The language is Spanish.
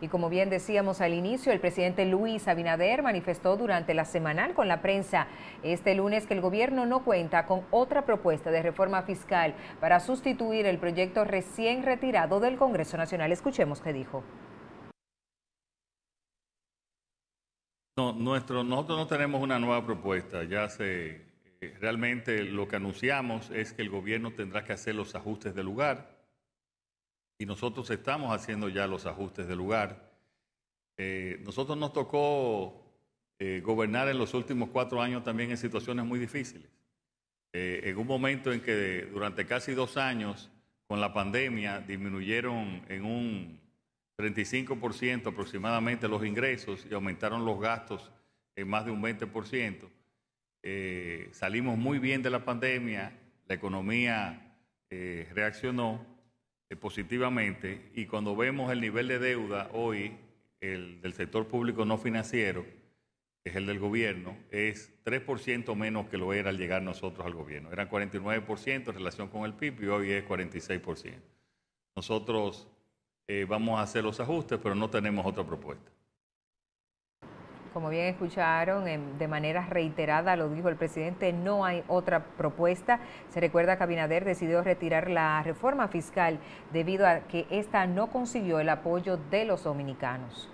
Y como bien decíamos al inicio, el presidente Luis Abinader manifestó durante la semanal con la prensa este lunes que el gobierno no cuenta con otra propuesta de reforma fiscal para sustituir el proyecto recién retirado del Congreso Nacional. Escuchemos qué dijo. No, nuestro, nosotros no tenemos una nueva propuesta. Ya se eh, realmente lo que anunciamos es que el gobierno tendrá que hacer los ajustes de lugar y nosotros estamos haciendo ya los ajustes del lugar. Eh, nosotros nos tocó eh, gobernar en los últimos cuatro años también en situaciones muy difíciles. Eh, en un momento en que durante casi dos años con la pandemia disminuyeron en un 35% aproximadamente los ingresos y aumentaron los gastos en más de un 20%. Eh, salimos muy bien de la pandemia, la economía reaccionó eh, positivamente y cuando vemos el nivel de deuda hoy, el del sector público no financiero, que es el del gobierno, es 3% menos que lo era al llegar nosotros al gobierno. Eran 49% en relación con el PIB y hoy es 46%. Nosotros eh, vamos a hacer los ajustes, pero no tenemos otra propuesta. Como bien escucharon, em, de manera reiterada lo dijo el presidente, no hay otra propuesta. Se recuerda que Abinader decidió retirar la reforma fiscal debido a que esta no consiguió el apoyo de los dominicanos.